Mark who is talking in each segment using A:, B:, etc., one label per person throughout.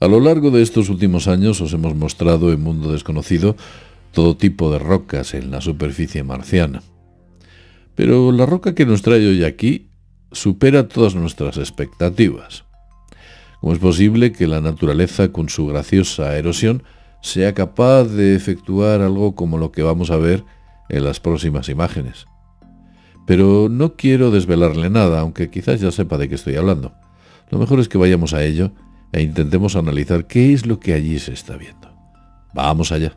A: A lo largo de estos últimos años os hemos mostrado en Mundo Desconocido todo tipo de rocas en la superficie marciana. Pero la roca que nos trae hoy aquí supera todas nuestras expectativas. ¿Cómo es posible que la naturaleza, con su graciosa erosión, sea capaz de efectuar algo como lo que vamos a ver en las próximas imágenes? Pero no quiero desvelarle nada, aunque quizás ya sepa de qué estoy hablando. Lo mejor es que vayamos a ello e intentemos analizar qué es lo que allí se está viendo. Vamos allá.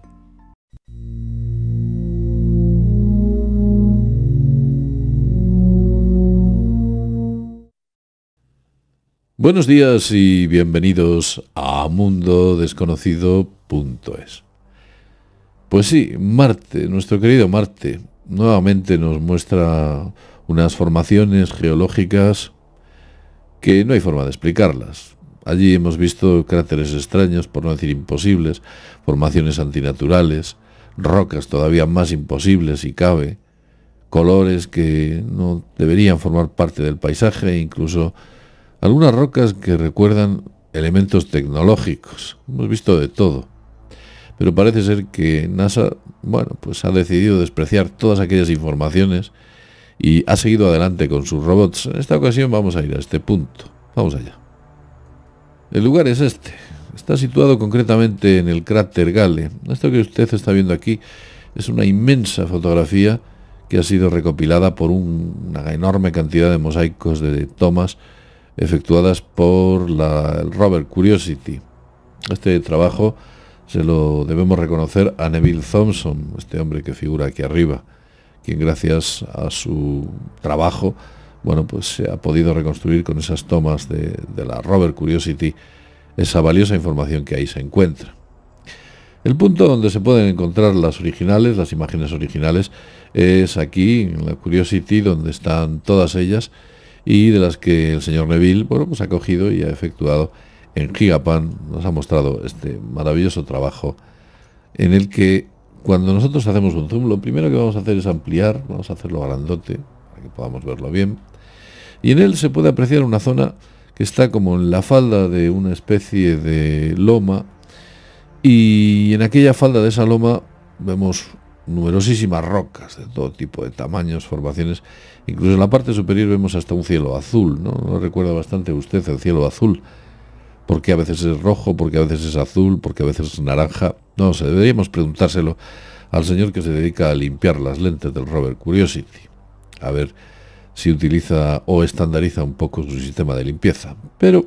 A: Buenos días y bienvenidos a mundodesconocido.es. Pues sí, Marte, nuestro querido Marte, nuevamente nos muestra unas formaciones geológicas que no hay forma de explicarlas. Allí hemos visto cráteres extraños, por no decir imposibles, formaciones antinaturales, rocas todavía más imposibles si cabe, colores que no deberían formar parte del paisaje e incluso algunas rocas que recuerdan elementos tecnológicos. Hemos visto de todo. Pero parece ser que NASA, bueno, pues ha decidido despreciar todas aquellas informaciones y ha seguido adelante con sus robots. En esta ocasión vamos a ir a este punto. Vamos allá. El lugar es este. Está situado concretamente en el cráter Gale. Esto que usted está viendo aquí es una inmensa fotografía que ha sido recopilada por una enorme cantidad de mosaicos de tomas efectuadas por el Robert Curiosity. Este trabajo se lo debemos reconocer a Neville Thompson, este hombre que figura aquí arriba, quien gracias a su trabajo bueno, pues se ha podido reconstruir con esas tomas de, la rover Curiosity esa valiosa información que ahí se encuentra. El punto donde se pueden encontrar las originales, las imágenes originales, es aquí, en la Curiosity, donde están todas ellas y de las que el señor Neville bueno, pues ha cogido y ha efectuado en Gigapan. Nos ha mostrado este maravilloso trabajo en el que cuando nosotros hacemos un zoom, lo primero que vamos a hacer es ampliar, vamos a hacerlo grandote para que podamos verlo bien y en él se puede apreciar una zona que está como en la falda de una especie de loma y en aquella falda de esa loma vemos numerosísimas rocas de todo tipo de tamaños, formaciones. Incluso en la parte superior vemos hasta un cielo azul, ¿no? recuerda bastante usted el cielo azul? Porque a veces es rojo, porque a veces es azul, porque a veces es naranja. No sé, deberíamos preguntárselo al señor que se dedica a limpiar las lentes del Robert Curiosity. A ver si utiliza o estandariza un poco su sistema de limpieza. Pero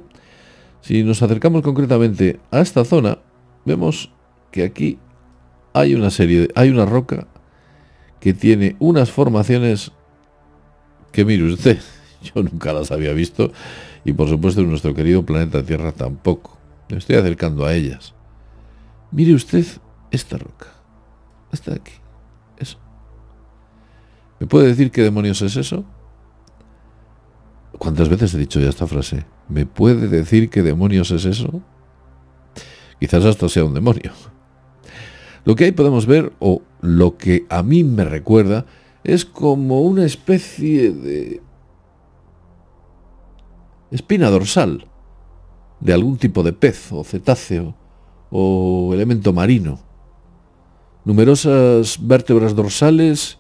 A: si nos acercamos concretamente a esta zona, vemos que aquí hay una serie, de, hay una roca que tiene unas formaciones que mire usted, yo nunca las había visto y por supuesto nuestro querido planeta Tierra tampoco. Me estoy acercando a ellas. Mire usted esta roca. Esta de aquí. Eso. ¿Me puede decir qué demonios es eso? ¿Cuántas veces he dicho ya esta frase? ¿Me puede decir qué demonios es eso? Quizás hasta sea un demonio. Lo que ahí podemos ver, o lo que a mí me recuerda, es como una especie de espina dorsal de algún tipo de pez o cetáceo o elemento marino. Numerosas vértebras dorsales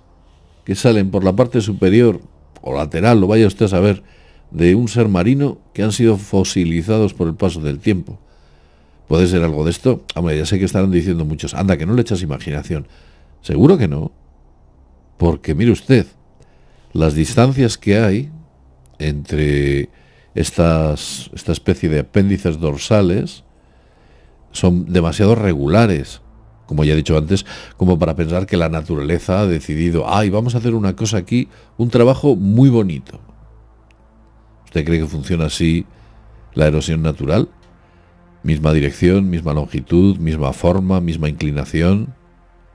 A: que salen por la parte superior o lateral, lo vaya usted a saber, de un ser marino que han sido fosilizados por el paso del tiempo. ¿Puede ser algo de esto? Hombre, ya sé que estarán diciendo muchos, anda, que no le echas imaginación. Seguro que no. Porque mire usted, las distancias que hay entre estas, esta especie de apéndices dorsales son demasiado regulares, como ya he dicho antes, como para pensar que la naturaleza ha decidido, ay, vamos a hacer una cosa aquí, un trabajo muy bonito. ¿Usted cree que funciona así la erosión natural? Misma dirección, misma longitud, misma forma, misma inclinación,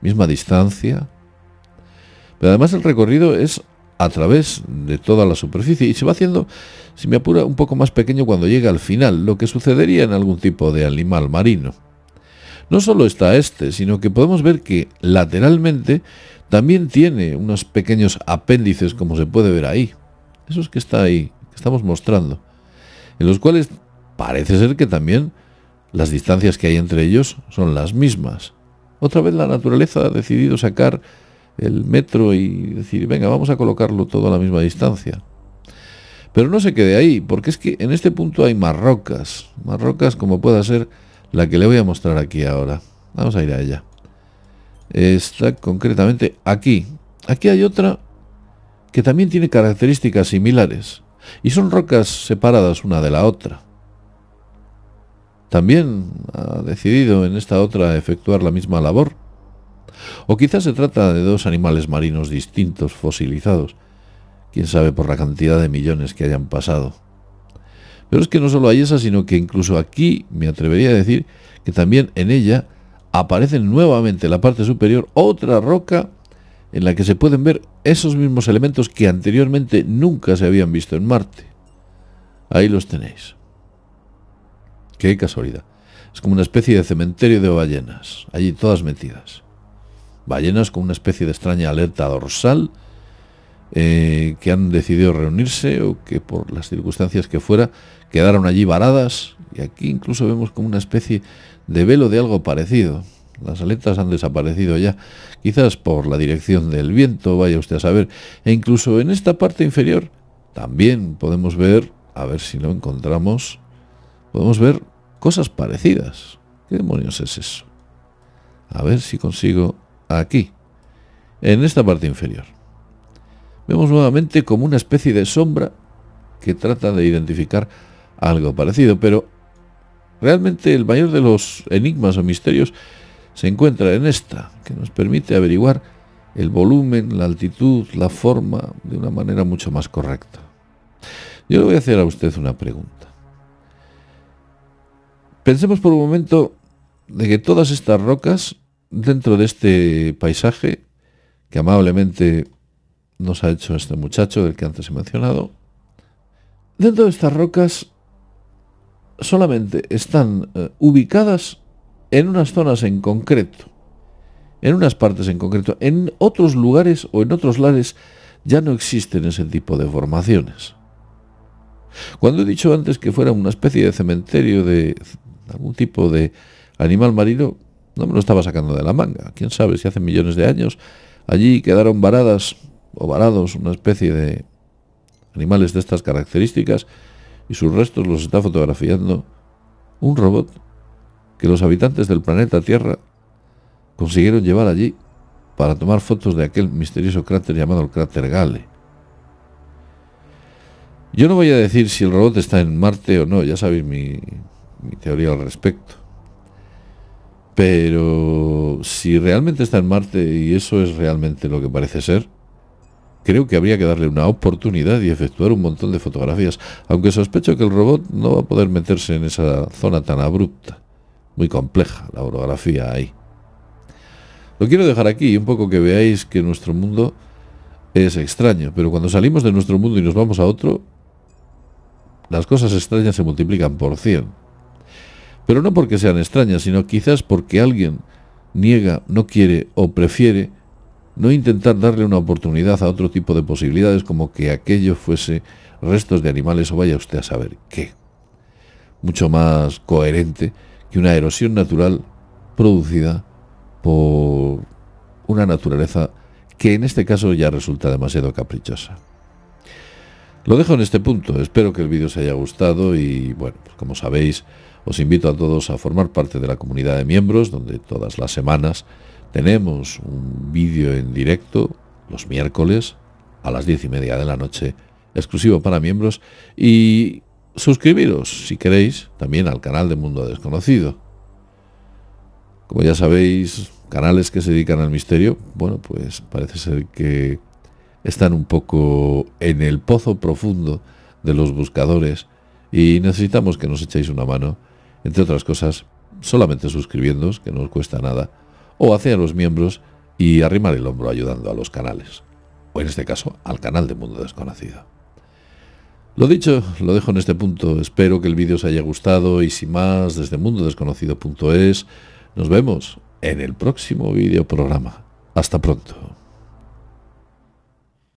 A: misma distancia. Pero además el recorrido es a través de toda la superficie y se va haciendo, si me apura, un poco más pequeño cuando llega al final, lo que sucedería en algún tipo de animal marino. No solo está este, sino que podemos ver que lateralmente también tiene unos pequeños apéndices como se puede ver ahí. Eso es que está ahí estamos mostrando, en los cuales parece ser que también las distancias que hay entre ellos son las mismas. Otra vez la naturaleza ha decidido sacar el metro y decir, venga, vamos a colocarlo todo a la misma distancia. Pero no se quede ahí, porque es que en este punto hay más rocas, más rocas como pueda ser la que le voy a mostrar aquí ahora. Vamos a ir a ella. Está concretamente aquí. Aquí hay otra que también tiene características similares y son rocas separadas una de la otra. También ha decidido en esta otra efectuar la misma labor. O quizás se trata de dos animales marinos distintos, fosilizados, quién sabe por la cantidad de millones que hayan pasado. Pero es que no solo hay esa, sino que incluso aquí me atrevería a decir que también en ella aparece nuevamente en la parte superior otra roca en la que se pueden ver esos mismos elementos que anteriormente nunca se habían visto en Marte. Ahí los tenéis. Qué casualidad. Es como una especie de cementerio de ballenas, allí todas metidas. Ballenas con una especie de extraña alerta dorsal eh, que han decidido reunirse o que por las circunstancias que fuera quedaron allí varadas. Y aquí incluso vemos como una especie de velo de algo parecido. Las aletas han desaparecido ya, quizás por la dirección del viento, vaya usted a saber, e incluso en esta parte inferior también podemos ver, a ver si lo encontramos, podemos ver cosas parecidas. ¿Qué demonios es eso? A ver si consigo aquí, en esta parte inferior. Vemos nuevamente como una especie de sombra que trata de identificar algo parecido, pero realmente el mayor de los enigmas o misterios se encuentra en esta, que nos permite averiguar el volumen, la altitud, la forma de una manera mucho más correcta. Yo le voy a hacer a usted una pregunta. Pensemos por un momento de que todas estas rocas, dentro de este paisaje que amablemente nos ha hecho este muchacho del que antes he mencionado, dentro de estas rocas solamente están eh, ubicadas en unas zonas en concreto, en unas partes en concreto, en otros lugares o en otros lares ya no existen ese tipo de formaciones. Cuando he dicho antes que fuera una especie de cementerio de algún tipo de animal marino, no me lo estaba sacando de la manga. Quién sabe si hace millones de años allí quedaron varadas o varados una especie de animales de estas características y sus restos los está fotografiando un robot que los habitantes del planeta Tierra consiguieron llevar allí para tomar fotos de aquel misterioso cráter llamado el cráter Gale. Yo no voy a decir si el robot está en Marte o no, ya sabéis mi, teoría al respecto. Pero si realmente está en Marte y eso es realmente lo que parece ser, creo que habría que darle una oportunidad y efectuar un montón de fotografías, aunque sospecho que el robot no va a poder meterse en esa zona tan abrupta. Muy compleja la orografía ahí. Lo quiero dejar aquí, un poco que veáis que nuestro mundo es extraño, pero cuando salimos de nuestro mundo y nos vamos a otro, las cosas extrañas se multiplican por cien... Pero no porque sean extrañas, sino quizás porque alguien niega, no quiere o prefiere no intentar darle una oportunidad a otro tipo de posibilidades como que aquello fuese restos de animales o vaya usted a saber qué. Mucho más coherente ...que una erosión natural producida por una naturaleza que en este caso ya resulta demasiado caprichosa. Lo dejo en este punto, espero que el vídeo os haya gustado y bueno, pues como sabéis, os invito a todos a formar parte de la comunidad de miembros, donde todas las semanas tenemos un vídeo en directo los miércoles a las diez y media de la noche, exclusivo para miembros, y Suscribiros, si queréis, también al canal de Mundo Desconocido. Como ya sabéis, canales que se dedican al misterio, bueno, pues parece ser que están un poco en el pozo profundo de los buscadores y necesitamos que nos echéis una mano, entre otras cosas, solamente suscribiéndoos, que no os cuesta nada, o hacia los miembros y arrimar el hombro ayudando a los canales, o en este caso al canal de Mundo Desconocido. Lo dicho, lo dejo en este punto. Espero que el vídeo os haya gustado y sin más, desde mundodesconocido.es, nos vemos en el próximo vídeo programa. Hasta pronto.